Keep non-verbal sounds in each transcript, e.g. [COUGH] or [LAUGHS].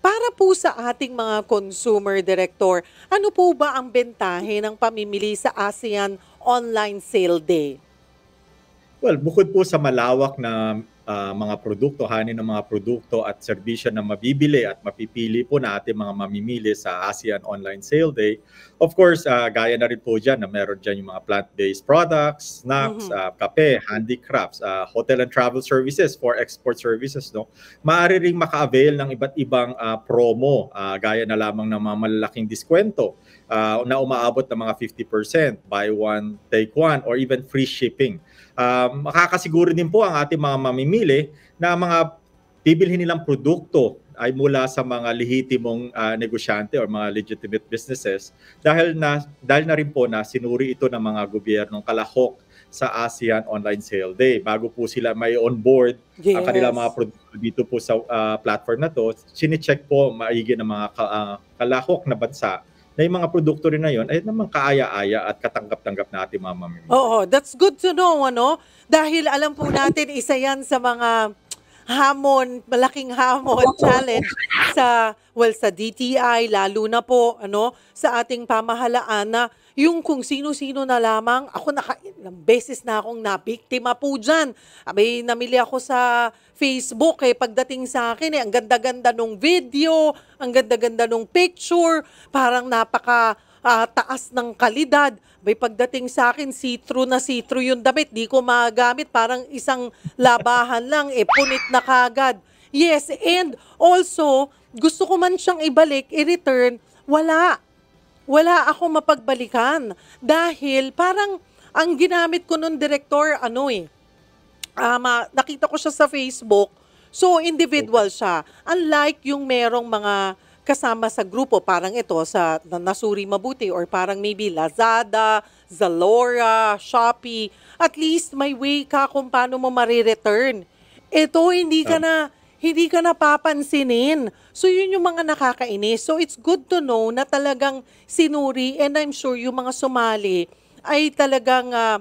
Para po sa ating mga consumer director, ano po ba ang bentahe ng pamimili sa ASEAN Online Sale Day? Well, bukod po sa malawak na uh, mga produkto, hanin ng mga produkto at serbisyo na mabibili at mapipili po na ating mga mamimili sa ASEAN Online Sale Day. Of course, uh, gaya na rin po dyan na meron dyan yung mga plant-based products, snacks, mm-hmm. uh, kape, handicrafts, uh, hotel and travel services for export services. No? Maaari rin maka-avail ng iba't ibang uh, promo, uh, gaya na lamang ng mga malalaking diskwento uh, na umaabot ng mga 50%, buy one, take one, or even free shipping um, makakasiguro din po ang ating mga mamimili na mga bibilhin nilang produkto ay mula sa mga lehitimong uh, negosyante or mga legitimate businesses dahil na dahil na rin po na sinuri ito ng mga gobyernong kalahok sa ASEAN Online Sale Day bago po sila may onboard yes. ang kanilang mga produkto dito po sa uh, platform na to sinicheck po maigi ng mga ka, uh, kalahok na bansa na yung mga produkto rin na yon ay naman kaaya-aya at katanggap-tanggap na ating mamamimili. Oo, that's good to know, ano? Dahil alam po natin, isa yan sa mga hamon, malaking hamon challenge sa well sa DTI lalo na po ano sa ating pamahalaan na yung kung sino-sino na lamang ako naka ilang beses na akong nabiktima po diyan. Abay ah, namili ako sa Facebook eh pagdating sa akin eh ang ganda-ganda nung video, ang ganda-ganda nung picture, parang napaka uh, taas ng kalidad. May pagdating sa akin, see-through na see-through yung damit. Di ko magamit. Parang isang labahan lang, eh, punit na kagad. Yes, and also, gusto ko man siyang ibalik, i-return, wala. Wala ako mapagbalikan. Dahil parang ang ginamit ko nun, director, ano eh, um, nakita ko siya sa Facebook, so individual siya. Unlike yung merong mga kasama sa grupo parang ito sa Nasuri Mabuti or parang maybe Lazada, Zalora, Shopee, at least may way ka kung paano mo mare-return. Ito hindi ka oh. na hindi ka napapansinin. So yun yung mga nakakainis. So it's good to know na talagang sinuri and I'm sure yung mga sumali ay talagang uh,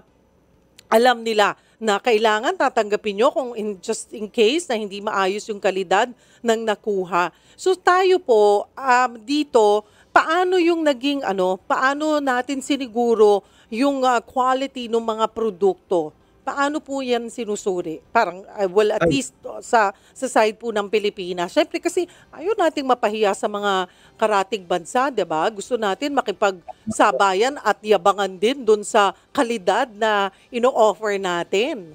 alam nila na kailangan tatanggapin nyo kung in, just in case na hindi maayos yung kalidad ng nakuha. So tayo po um, dito, paano yung naging ano, paano natin siniguro yung uh, quality ng mga produkto? paano po yan sinusuri? Parang, uh, well, at Ay. least oh, sa, sa side po ng Pilipinas. Siyempre kasi ayaw nating mapahiya sa mga karatig bansa, di ba? Gusto natin makipagsabayan at yabangan din doon sa kalidad na ino-offer natin.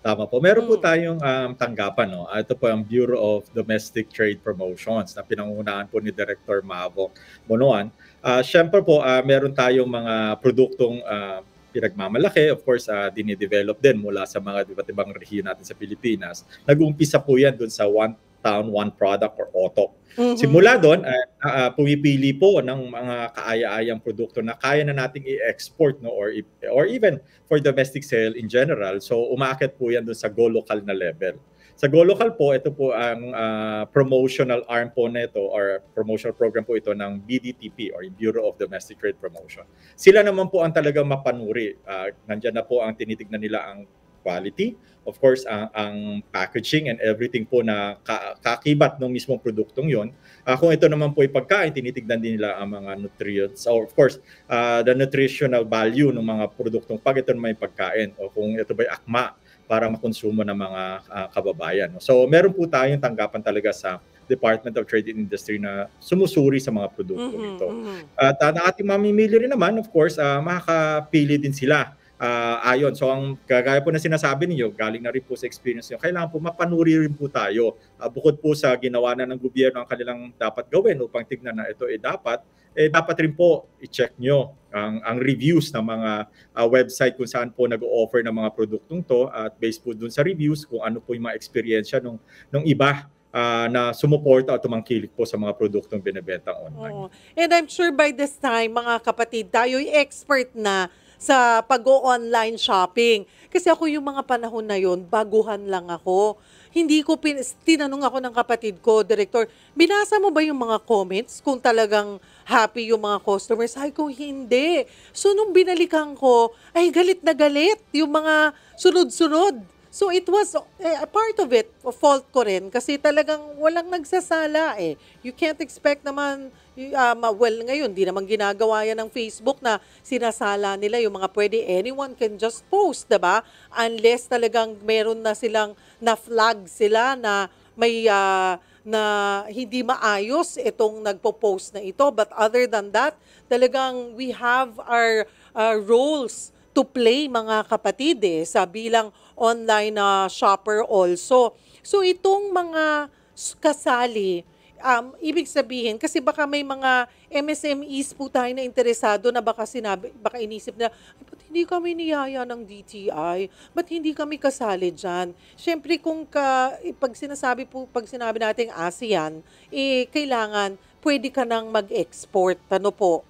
Tama po. Meron hmm. po tayong um, tanggapan. No? Ah, ito po ang Bureau of Domestic Trade Promotions na pinangunahan po ni Director Mabok Bonoan. Uh, ah, Siyempre po, uh, meron tayong mga produktong uh, pinagmamalaki, of course, uh, dinidevelop din mula sa mga iba't ibang rehiyon natin sa Pilipinas. Nag-uumpisa po yan dun sa one town, one product or OTOP. Mm-hmm. Simula doon, uh, ah, uh, ah, pumipili po ng mga kaaya-ayang produkto na kaya na nating i-export no or or even for domestic sale in general. So umaakit po 'yan doon sa go local na level. Sa Go Local po, ito po ang uh, promotional arm po nito or promotional program po ito ng BDTP or Bureau of Domestic Trade Promotion. Sila naman po ang talagang mapanuri. Uh, nandyan na po ang tinitignan nila ang quality, of course ang, ang packaging and everything po na ka, kakibat ng mismong produktong yon. Uh, ah, kung ito naman po ay pagkain, tinitignan din nila ang mga nutrients. So of course, uh, the nutritional value ng mga produktong pag ito naman ay pagkain o kung ito ba ay akma para makonsumo ng mga uh, kababayan. So meron po tayong tanggapan talaga sa Department of Trade and Industry na sumusuri sa mga produkto mm-hmm, ito. Mm-hmm. At uh, na ating mamimili rin naman, of course, uh, makakapili din sila uh, ayon. So ang kagaya po na sinasabi niyo, galing na rin po sa experience niyo, kailangan po mapanuri rin po tayo. Uh, bukod po sa ginawa na ng gobyerno ang kanilang dapat gawin upang tignan na ito ay eh, dapat, eh dapat rin po i-check nyo ang, ang reviews ng mga uh, website kung saan po nag-o-offer ng mga produktong to at based po dun sa reviews kung ano po yung mga eksperyensya nung, ng iba uh, na sumuporta at tumangkilik po sa mga produktong binebenta online. Oh. And I'm sure by this time mga kapatid, tayo'y expert na sa pag-online shopping. Kasi ako yung mga panahon na yon, baguhan lang ako. Hindi ko pin- tinanong ako ng kapatid ko, director, binasa mo ba yung mga comments kung talagang happy yung mga customers? Ay ko hindi. So nung binalikan ko, ay galit na galit yung mga sunod-sunod So it was eh, part of it, fault ko rin kasi talagang walang nagsasala eh. You can't expect naman um, well ngayon di naman ginagawa yan ng Facebook na sinasala nila yung mga pwede anyone can just post, 'di ba? Unless talagang meron na silang na-flag sila na may uh, na hindi maayos itong nagpo-post na ito. But other than that, talagang we have our uh, roles to play mga kapatid eh, sa bilang online na uh, shopper also. So itong mga kasali, um, ibig sabihin, kasi baka may mga MSMEs po tayo na interesado na baka sinabi, baka inisip na, ba't hindi kami niyaya ng DTI? Ba't hindi kami kasali dyan? Siyempre kung ka, eh, pag sinasabi po, pag sinabi nating ASEAN, eh, kailangan pwede ka nang mag-export. Ano po?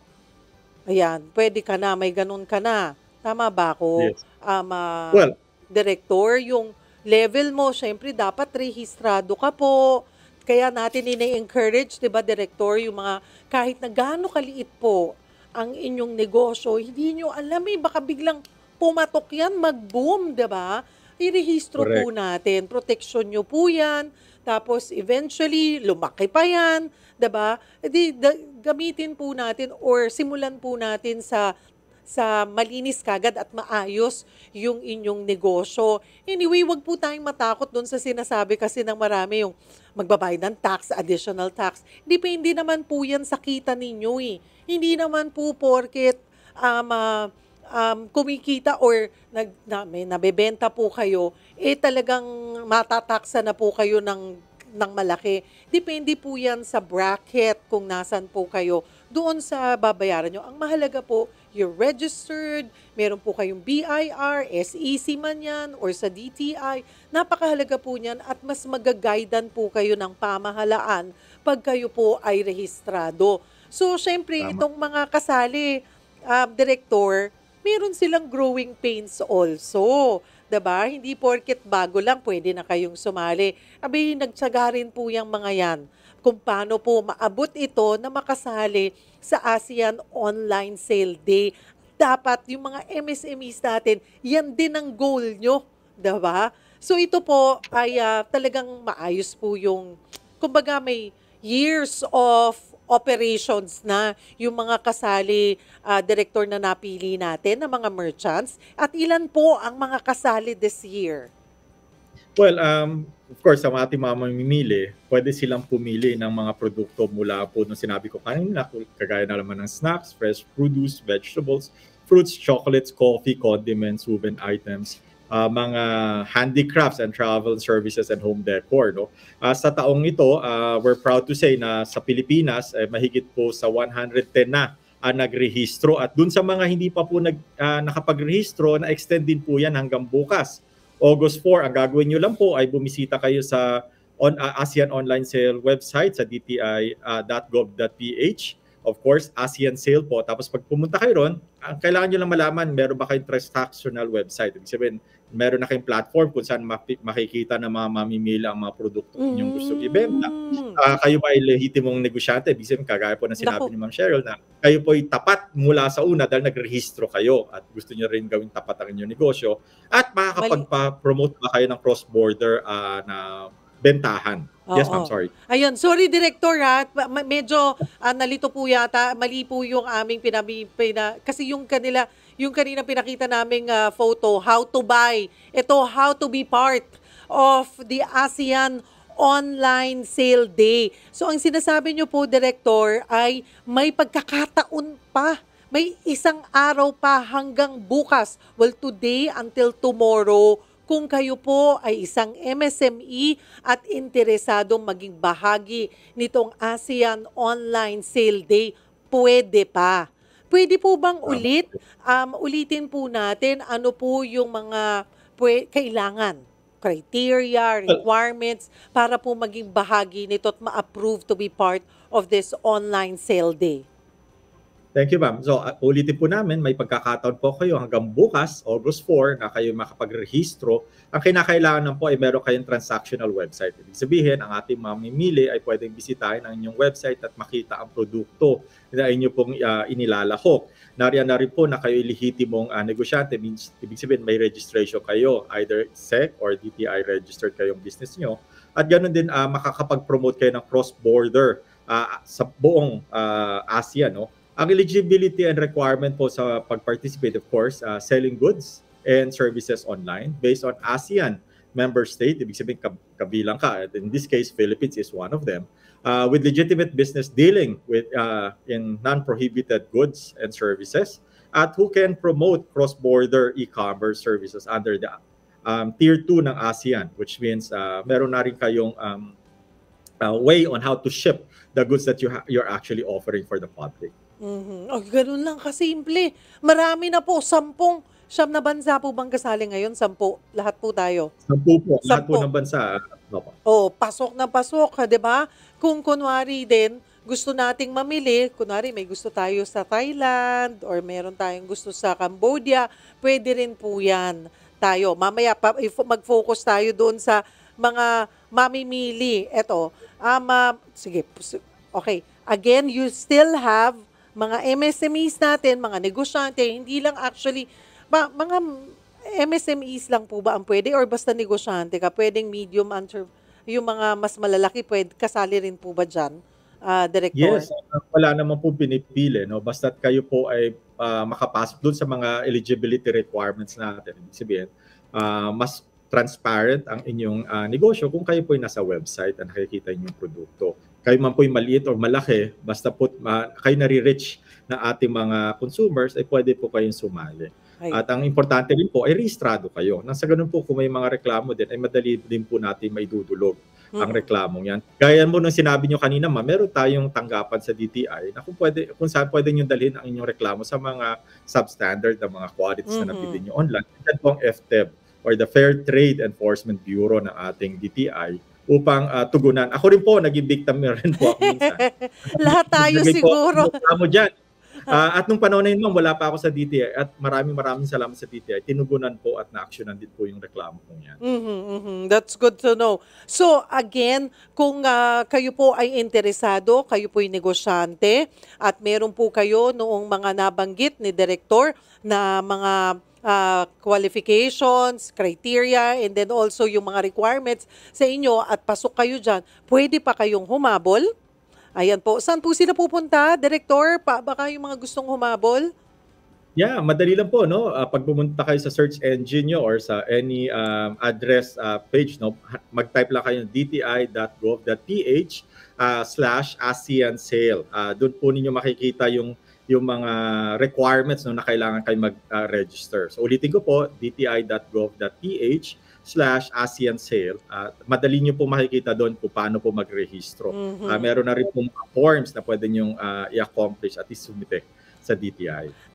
Ayan, pwede ka na, may ganun ka na. Tama ba ako? Yes. Um, uh, well, director, yung level mo, syempre dapat rehistrado ka po. Kaya natin ini-encourage, di ba, director, yung mga kahit na gaano kaliit po ang inyong negosyo, hindi nyo alam eh, baka biglang pumatok yan, mag-boom, di ba? Irehistro po natin. Protection nyo po yan. Tapos eventually, lumaki pa yan, di ba? Edi, eh da, gamitin po natin or simulan po natin sa sa malinis kagad at maayos yung inyong negosyo. Anyway, wag po tayong matakot doon sa sinasabi kasi ng marami yung magbabayad ng tax, additional tax. Depende naman po yan sa kita ninyo eh. Hindi naman po porket um, uh, um, kumikita or nag, na, may, nabebenta po kayo, eh talagang matataksa na po kayo ng ng malaki. Depende po yan sa bracket kung nasan po kayo. Doon sa babayaran nyo. Ang mahalaga po, you're registered, meron po kayong BIR, SEC man yan, or sa DTI. Napakahalaga po niyan at mas magagaydan po kayo ng pamahalaan pag kayo po ay rehistrado. So, syempre, Tama. itong mga kasali, uh, director, meron silang growing pains also. 'di ba? Hindi porket bago lang pwede na kayong sumali. Abi nagtsaga rin po 'yang mga 'yan kung paano po maabot ito na makasali sa ASEAN Online Sale Day. Dapat yung mga MSMEs natin, yan din ang goal nyo, diba? So ito po ay uh, talagang maayos po yung, kumbaga may years of operations na yung mga kasali uh, director na napili natin ng mga merchants at ilan po ang mga kasali this year? Well, um, of course, ang ating mga mamimili, pwede silang pumili ng mga produkto mula po nung sinabi ko kanina, kagaya na naman ng snacks, fresh produce, vegetables, fruits, chocolates, coffee, condiments, souvenir items, uh, mga handicrafts and travel services and home decor. No? Uh, sa taong ito, uh, we're proud to say na sa Pilipinas, eh, mahigit po sa 110 na uh, nagrehistro. At dun sa mga hindi pa po nag, uh, nakapagrehistro, na-extend din po yan hanggang bukas August 4, ang gagawin nyo lang po ay bumisita kayo sa on uh, ASEAN Online Sale website sa dti.gov.ph. Ah, uh, of course, ASEAN Sale po. Tapos pag pumunta kayo ron, ang kailangan nyo lang malaman, meron ba kayong transactional website? Ibig sabihin, meron na kayong platform kung saan makikita ng mga mamimili ang mga produkto mm. yung gusto ibenta. Uh, kayo ba ay lehitimong negosyante? Ibig sabihin, kagaya po na sinabi ni Ma'am Cheryl na kayo po ay tapat mula sa una dahil nagrehistro kayo at gusto niyo rin gawin tapat ang inyong negosyo at makakapagpa-promote ba kayo ng cross-border uh, na bentahan. Oo. Yes, ma'am, sorry. Ayun, sorry director ha, medyo uh, nalito po yata, mali po yung aming pinabi, pina, kasi yung kanila yung kanina pinakita naming uh, photo, how to buy. Ito, how to be part of the ASEAN online sale day. So ang sinasabi niyo po, Director, ay may pagkakataon pa may isang araw pa hanggang bukas. Well, today until tomorrow, kung kayo po ay isang MSME at interesadong maging bahagi nitong ASEAN Online Sale Day, pwede pa. Pwede po bang ah, ulit, um, ulitin po natin ano po yung mga kailangan, criteria, requirements para po maging bahagi nito at ma-approve to be part of this online sale day? Thank you, ma'am. So, uh, ulitin po namin, may pagkakataon po kayo hanggang bukas, August 4, na kayo makapagrehistro. Ang kinakailangan lang po ay meron kayong transactional website. Ibig sabihin, ang ating mamimili ay pwedeng bisitahin ang inyong website at makita ang produkto na inyo pong uh, ah, inilalahok. Nariyan na rin po na kayo lehitimong uh, ah, negosyante. Means, ibig sabihin, may registration kayo, either SEC or DTI registered kayong business nyo. At ganoon din, uh, makakapag-promote kayo ng cross-border uh, sa buong uh, Asia, no? Ang eligibility and requirement po sa pag-participate, of course, uh, selling goods and services online based on ASEAN member state, ibig sabihin kabilang ka, in this case, Philippines is one of them, uh, with legitimate business dealing with uh, in non-prohibited goods and services, at who can promote cross-border e-commerce services under the um, tier 2 ng ASEAN, which means uh, meron na rin kayong um, uh, way on how to ship the goods that you you're actually offering for the public. Mm-hmm. Oh, ganun lang kasimple. Marami na po, sampung, siyam na bansa po bang kasali ngayon? Sampu, lahat po tayo. Sampu po, sampu. lahat po ng bansa. Opo. Oh, pasok na pasok, di ba? Kung kunwari din, gusto nating mamili, kunwari may gusto tayo sa Thailand or meron tayong gusto sa Cambodia, pwede rin po yan tayo. Mamaya mag-focus tayo doon sa mga mamimili. Eto, um, ah, sige, okay. Again, you still have mga MSMEs natin, mga negosyante, hindi lang actually, ba, mga MSMEs lang po ba ang pwede or basta negosyante ka, pwedeng medium enter, yung mga mas malalaki, pwede, kasali rin po ba dyan, uh, Director? Yes, uh, wala naman po pinipili, no? basta't kayo po ay uh, makapasok doon sa mga eligibility requirements natin. Ibig sabihin, uh, mas transparent ang inyong uh, negosyo kung kayo po ay nasa website at nakikita niyo yung produkto kayo man po'y maliit o malaki, basta po ma, kayo nare-reach na ating mga consumers, ay pwede po kayong sumali. Ay. At ang importante rin po ay rehistrado kayo. Nang sa ganun po, kung may mga reklamo din, ay madali din po natin may dudulog hmm ang mm. reklamong yan. Gaya mo nung sinabi nyo kanina, ma, meron tayong tanggapan sa DTI na kung, pwede, kung saan pwede nyo dalhin ang inyong reklamo sa mga substandard na mga qualities mm-hmm. na napili nyo online. Yan po ang FTEB or the Fair Trade Enforcement Bureau ng ating DTI upang uh, tugunan. Ako rin po, naging victim [LAUGHS] rin po ako minsan. [LAUGHS] Lahat tayo siguro. Po, dyan. Uh, at nung panahon na yun, wala pa ako sa DTI at maraming maraming salamat sa DTI. Tinugunan po at na-actionan din po yung reklamo ko niyan. Mm-hmm, mm-hmm. That's good to know. So again, kung uh, kayo po ay interesado, kayo po ay negosyante at meron po kayo noong mga nabanggit ni Director na mga uh, qualifications, criteria, and then also yung mga requirements sa inyo at pasok kayo dyan, pwede pa kayong humabol. Ayan po. Saan po sila pupunta, Director? Pa, baka yung mga gustong humabol? Yeah, madali lang po no. Uh, pag pumunta kayo sa search engine nyo or sa any um, address uh, page no, mag-type lang kayo dti.gov.ph uh, slash ASEAN sale. Uh, doon po ninyo makikita yung yung mga requirements no, na kailangan kayo mag-register. Ah, uh, so ulitin ko po, dti.gov.ph slash ASEAN sale. Uh, madali nyo po makikita doon kung paano po mag-rehistro. Mm-hmm. Uh, meron na rin po mga forms na pwede nyo uh, ah, i-accomplish at isumite sa DTI.